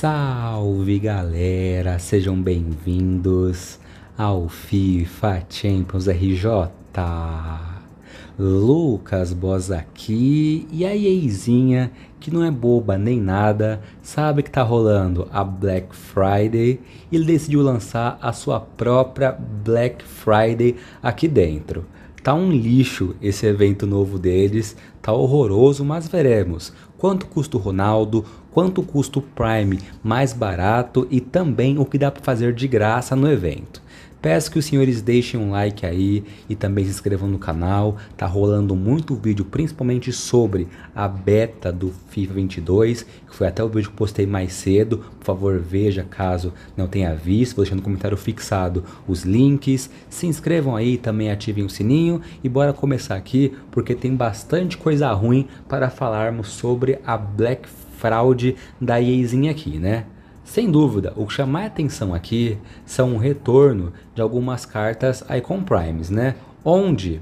Salve galera, sejam bem-vindos ao FIFA Champions RJ. Lucas Boz aqui e a Yeizinha, que não é boba nem nada, sabe que tá rolando a Black Friday e ele decidiu lançar a sua própria Black Friday aqui dentro. Tá um lixo esse evento novo deles, tá horroroso, mas veremos quanto custa o Ronaldo, quanto custa o Prime mais barato e também o que dá para fazer de graça no evento. Peço que os senhores deixem um like aí e também se inscrevam no canal. Tá rolando muito vídeo, principalmente sobre a beta do FIFA 22, que foi até o vídeo que postei mais cedo. Por favor, veja caso não tenha visto. Vou deixando no comentário fixado os links. Se inscrevam aí, também ativem o sininho e bora começar aqui, porque tem bastante coisa ruim para falarmos sobre a Black Fraud da EAzinha aqui, né? Sem dúvida, o que chamar atenção aqui são o retorno de algumas cartas Icon Primes, né? Onde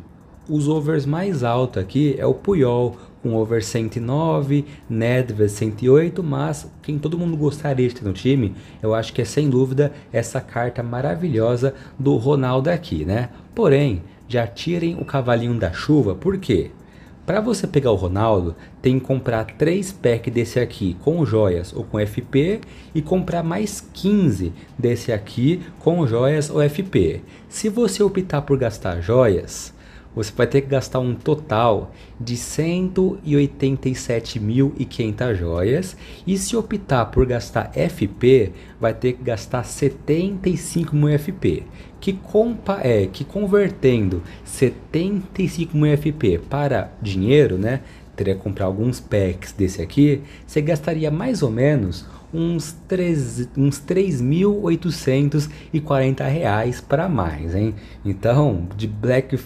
os overs mais alto aqui é o Puyol, com over 109, Nedved 108, mas quem todo mundo gostaria de ter no time, eu acho que é sem dúvida essa carta maravilhosa do Ronaldo aqui, né? Porém, já tirem o cavalinho da chuva, por quê? Para você pegar o Ronaldo, tem que comprar 3 packs desse aqui com joias ou com FP e comprar mais 15 desse aqui com joias ou FP. Se você optar por gastar joias, você vai ter que gastar um total de 187.500 joias e se optar por gastar FP, vai ter que gastar 75 FP, que, compa é, que convertendo 75 FP para dinheiro, né, teria que comprar alguns packs desse aqui, você gastaria mais ou menos uns, 3, uns 3.840 reais para mais, hein? Então, de Black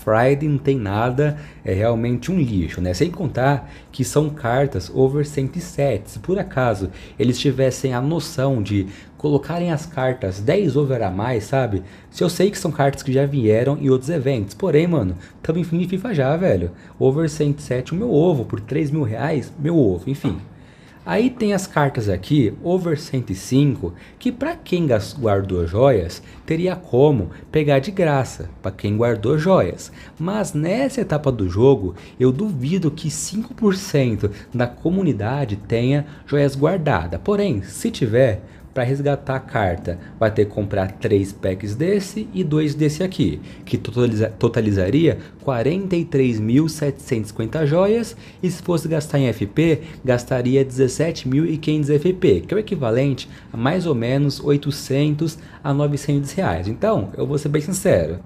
Friday não tem nada, é realmente um lixo, né? Sem contar que são cartas over 107. Se por acaso eles tivessem a noção de colocarem as cartas 10 over a mais, sabe? Se eu sei que são cartas que já vieram em outros eventos, porém, mano, tamo em fim de FIFA já, velho. Over 107, o meu ovo, por 3 mil reais, meu ovo, enfim. Aí tem as cartas aqui, over 105, que para quem guardou joias, teria como pegar de graça, para quem guardou joias. Mas nessa etapa do jogo, eu duvido que 5% da comunidade tenha joias guardadas. Porém, se tiver, para resgatar a carta, vai ter que comprar 3 packs desse e 2 desse aqui, que totaliza, totalizaria 43.750 joias, e se fosse gastar em FP, gastaria 17.500 FP, que é o equivalente a mais ou menos 800 a 900 reais. Então, eu vou ser bem sincero,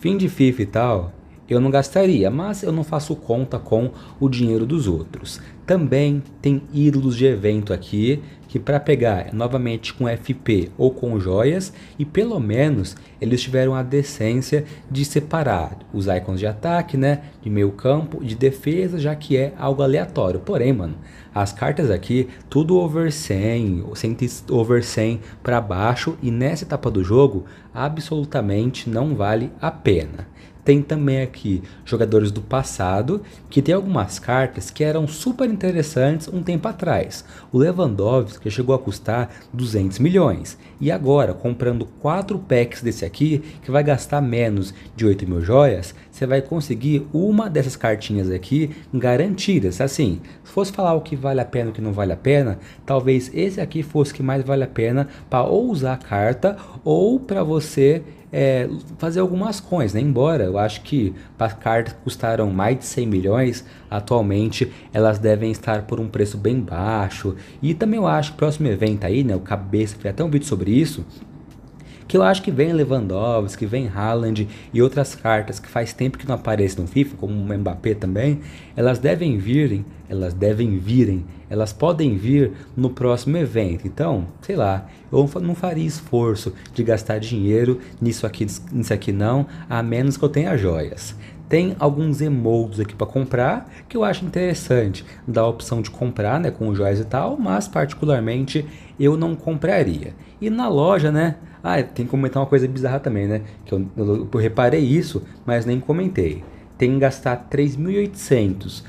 fim de FIFA e tal, eu não gastaria, mas eu não faço conta com o dinheiro dos outros. Também tem ídolos de evento aqui, que para pegar novamente com FP ou com joias, e pelo menos eles tiveram a decência de separar os icons de ataque, né, de meio campo, de defesa, já que é algo aleatório. Porém, mano, as cartas aqui, tudo over 100, over 100 para baixo e nessa etapa do jogo, absolutamente não vale a pena. Tem também aqui jogadores do passado que tem algumas cartas que eram super interessantes um tempo atrás. O Lewandowski chegou a custar 200 milhões e agora comprando 4 packs desse aqui que vai gastar menos de 8 mil joias, você vai conseguir uma dessas cartinhas aqui garantidas. Assim, se fosse falar o que vale a pena o que não vale a pena, talvez esse aqui fosse que mais vale a pena para ou usar a carta ou para você é, fazer algumas coisas né? Embora eu acho que para cartas que custaram mais de 100 milhões, atualmente elas devem estar por um preço bem baixo. E também eu acho que o próximo evento aí, né? O Cabeça fez até um vídeo sobre isso que eu acho que vem Lewandowski, vem Haaland e outras cartas que faz tempo que não aparecem no FIFA, como o Mbappé também, elas devem virem, elas devem virem, elas podem vir no próximo evento. Então, sei lá, eu não faria esforço de gastar dinheiro nisso aqui, nisso aqui não, a menos que eu tenha joias. Tem alguns emoldos aqui para comprar que eu acho interessante, dá a opção de comprar, né, com joias e tal, mas particularmente eu não compraria. E na loja, né, ah, tem que comentar uma coisa bizarra também, né? Que eu, eu, eu reparei isso, mas nem comentei. Tem que gastar 3.800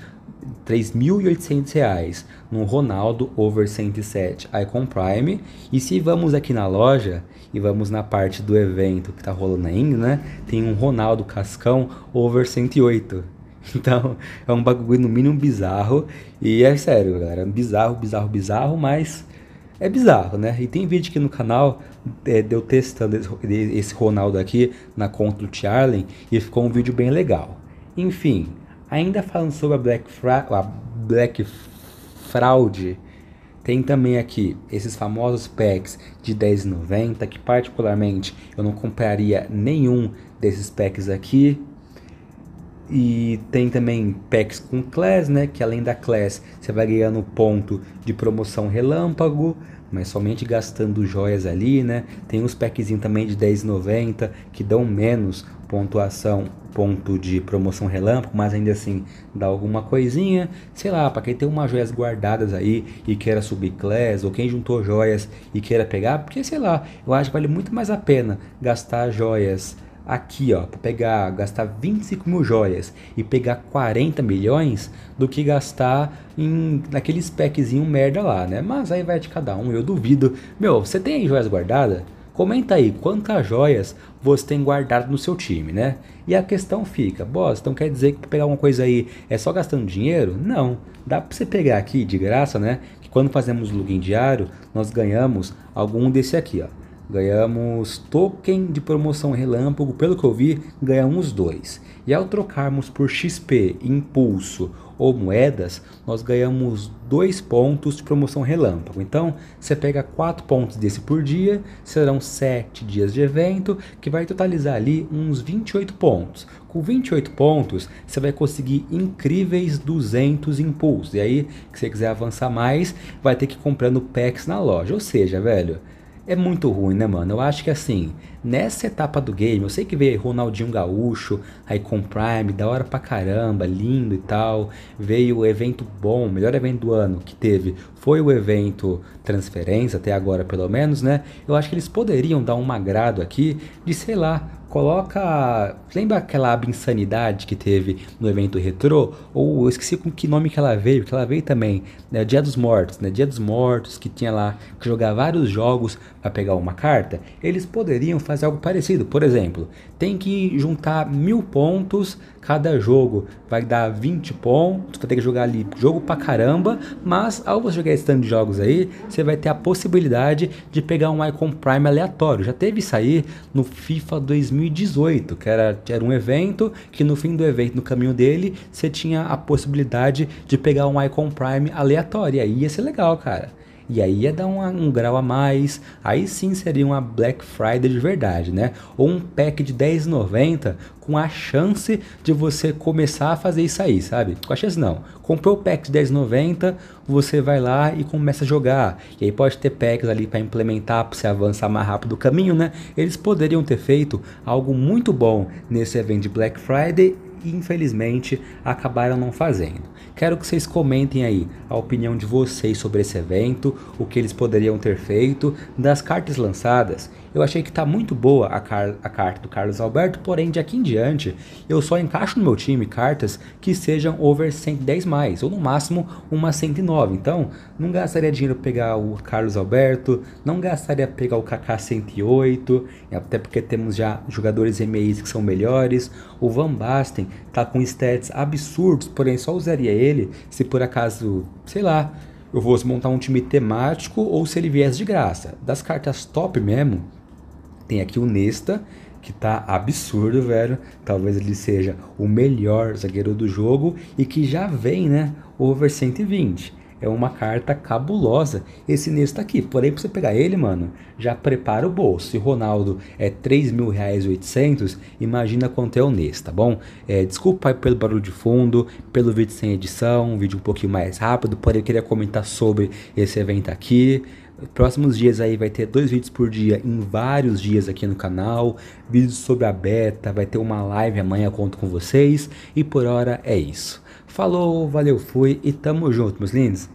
3.800 reais no Ronaldo Over 107 Icon Prime. E se vamos aqui na loja e vamos na parte do evento que tá rolando ainda, né? Tem um Ronaldo Cascão Over 108. Então é um bagulho no mínimo bizarro. E é sério, galera. Bizarro, bizarro, bizarro, mas é bizarro, né? E tem vídeo aqui no canal é, deu testando esse Ronaldo aqui na conta do Charlie e ficou um vídeo bem legal. Enfim, ainda falando sobre a Black, Fra a Black Fraud, tem também aqui esses famosos packs de 10,90 que particularmente eu não compraria nenhum desses packs aqui e tem também packs com class, né? Que além da class, você vai ganhando ponto de promoção relâmpago, mas somente gastando joias ali, né? Tem uns packs também de 10,90 que dão menos pontuação, ponto de promoção relâmpago, mas ainda assim dá alguma coisinha, sei lá, para quem tem umas joias guardadas aí e queira subir class, ou quem juntou joias e queira pegar, porque sei lá, eu acho que vale muito mais a pena gastar joias aqui, ó, para pegar, gastar 25 mil joias e pegar 40 milhões do que gastar em naquele speczinho merda lá, né? Mas aí vai de cada um, eu duvido. Meu, você tem joias guardadas? Comenta aí quantas joias você tem guardado no seu time, né? E a questão fica, boss, então quer dizer que pegar uma coisa aí é só gastando dinheiro? Não, dá para você pegar aqui de graça, né? Que quando fazemos login diário, nós ganhamos algum desse aqui, ó. Ganhamos token de promoção relâmpago, pelo que eu vi, ganhamos dois. E ao trocarmos por XP, impulso ou moedas, nós ganhamos dois pontos de promoção relâmpago. Então, você pega quatro pontos desse por dia, serão sete dias de evento, que vai totalizar ali uns 28 pontos. Com 28 pontos, você vai conseguir incríveis 200 impulsos. E aí, se você quiser avançar mais, vai ter que ir comprando packs na loja. Ou seja, velho, é muito ruim, né, mano? Eu acho que assim, nessa etapa do game, eu sei que veio Ronaldinho Gaúcho, aí com Prime, da hora pra caramba, lindo e tal. Veio o evento bom, melhor evento do ano que teve foi o evento Transferência, até agora pelo menos, né? Eu acho que eles poderiam dar um agrado aqui de, sei lá, Coloca. Lembra aquela insanidade que teve no evento retrô? Ou eu esqueci com que nome que ela veio, que ela veio também, né? Dia dos Mortos, né? Dia dos Mortos, que tinha lá que jogar vários jogos para pegar uma carta. Eles poderiam fazer algo parecido. Por exemplo, tem que juntar mil pontos cada jogo. Vai dar 20 pontos, vai ter que jogar ali jogo pra caramba. Mas ao você jogar esse tanto de jogos aí, você vai ter a possibilidade de pegar um Icon Prime aleatório. Já teve isso aí no FIFA 2000. 2018, que era, era um evento que no fim do evento, no caminho dele, você tinha a possibilidade de pegar um Icon Prime aleatório. E aí ia ser legal, cara. E aí ia dar um, um grau a mais. Aí sim seria uma Black Friday de verdade, né? Ou um pack de 10,90 com a chance de você começar a fazer isso aí, sabe? Com a chance não. Comprou o pack de 10,90, você vai lá e começa a jogar. E aí pode ter packs ali para implementar, para você avançar mais rápido o caminho, né? Eles poderiam ter feito algo muito bom nesse evento de Black Friday infelizmente acabaram não fazendo. Quero que vocês comentem aí a opinião de vocês sobre esse evento, o que eles poderiam ter feito, das cartas lançadas eu achei que está muito boa a, car a carta do Carlos Alberto, porém de aqui em diante eu só encaixo no meu time cartas que sejam over 110 mais, ou no máximo uma 109. Então, não gastaria dinheiro pegar o Carlos Alberto, não gastaria pegar o Kaká 108, até porque temos já jogadores MIs que são melhores. O Van Basten tá com stats absurdos, porém só usaria ele se por acaso, sei lá, eu fosse montar um time temático ou se ele viesse de graça. Das cartas top mesmo, tem aqui o Nesta, que tá absurdo, velho. Talvez ele seja o melhor zagueiro do jogo e que já vem, né, over 120. É uma carta cabulosa. Esse Inês tá aqui. Porém, pra você pegar ele, mano, já prepara o bolso. Se Ronaldo é R$3.800, imagina quanto é o Inês, tá bom? É, desculpa pelo barulho de fundo, pelo vídeo sem edição, um vídeo um pouquinho mais rápido. Porém, eu queria comentar sobre esse evento aqui próximos dias aí vai ter dois vídeos por dia em vários dias aqui no canal, vídeos sobre a beta, vai ter uma live amanhã, conto com vocês e por hora é isso. Falou, valeu, fui e tamo junto, meus lindos.